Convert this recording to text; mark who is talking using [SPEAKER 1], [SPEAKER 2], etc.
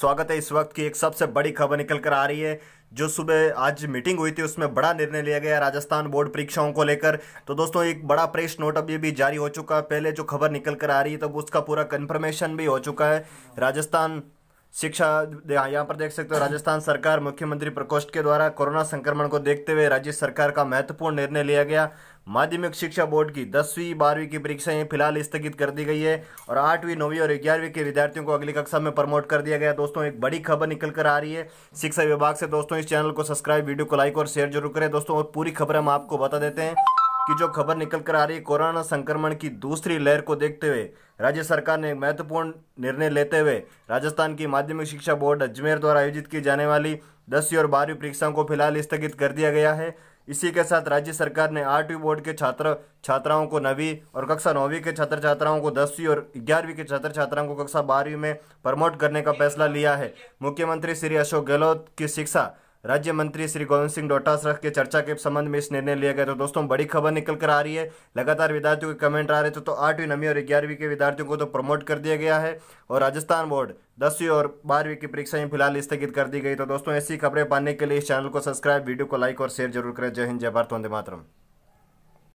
[SPEAKER 1] स्वागत है इस वक्त की एक सबसे बड़ी खबर निकल कर आ रही है जो सुबह आज मीटिंग हुई थी उसमें बड़ा निर्णय लिया गया राजस्थान बोर्ड परीक्षाओं को लेकर तो दोस्तों एक बड़ा प्रेस नोट अभी भी जारी हो चुका है पहले जो खबर निकल कर आ रही है तब तो उसका पूरा कन्फर्मेशन भी हो चुका है राजस्थान शिक्षा यहाँ पर देख सकते हो राजस्थान सरकार मुख्यमंत्री प्रकोष्ठ के द्वारा कोरोना संक्रमण को देखते हुए राज्य सरकार का महत्वपूर्ण निर्णय लिया गया माध्यमिक शिक्षा बोर्ड की दसवीं बारहवीं की परीक्षाएं फिलहाल स्थगित कर दी गई है और आठवीं नौवीं और ग्यारहवीं के विद्यार्थियों को अगली कक्षा में प्रमोट कर दिया गया दोस्तों एक बड़ी खबर निकल कर आ रही है शिक्षा विभाग से दोस्तों इस चैनल को सब्सक्राइब वीडियो को लाइक और शेयर जरूर करें दोस्तों और पूरी खबर हम आपको बता देते हैं कि जो खबर निकल कर आ रही है कोरोना संक्रमण की दूसरी लहर को देखते हुए राज्य सरकार ने एक महत्वपूर्ण निर्णय लेते हुए राजस्थान की माध्यमिक शिक्षा बोर्ड अजमेर द्वारा आयोजित की जाने वाली दसवीं और बारहवीं परीक्षाओं को फिलहाल स्थगित कर दिया गया है इसी के साथ राज्य सरकार ने आठवीं बोर्ड के छात्र छात्राओं को नवी और कक्षा नौवीं के छात्र छात्राओं को दसवीं और ग्यारहवीं के छात्र छात्राओं को कक्षा बारहवीं में प्रमोट करने का फैसला लिया है मुख्यमंत्री श्री अशोक गहलोत की शिक्षा राज्य मंत्री श्री गोविंद सिंह डोटासरा के चर्चा के संबंध में इस निर्णय लिया गया तो दोस्तों बड़ी खबर निकल कर आ रही है लगातार विद्यार्थियों के कमेंट आ रहे थे तो आठवीं नवीं और ग्यारहवीं के विद्यार्थियों को तो प्रमोट कर दिया गया है और राजस्थान बोर्ड दसवीं और बारहवीं की परीक्षाएं फिलहाल स्थगित कर दी गई तो दोस्तों ऐसी खबरें पाने के लिए इस चैनल को सब्सक्राइब वीडियो को लाइक और शेयर जरूर करें जय हिंद जय भारत वंदे मातरम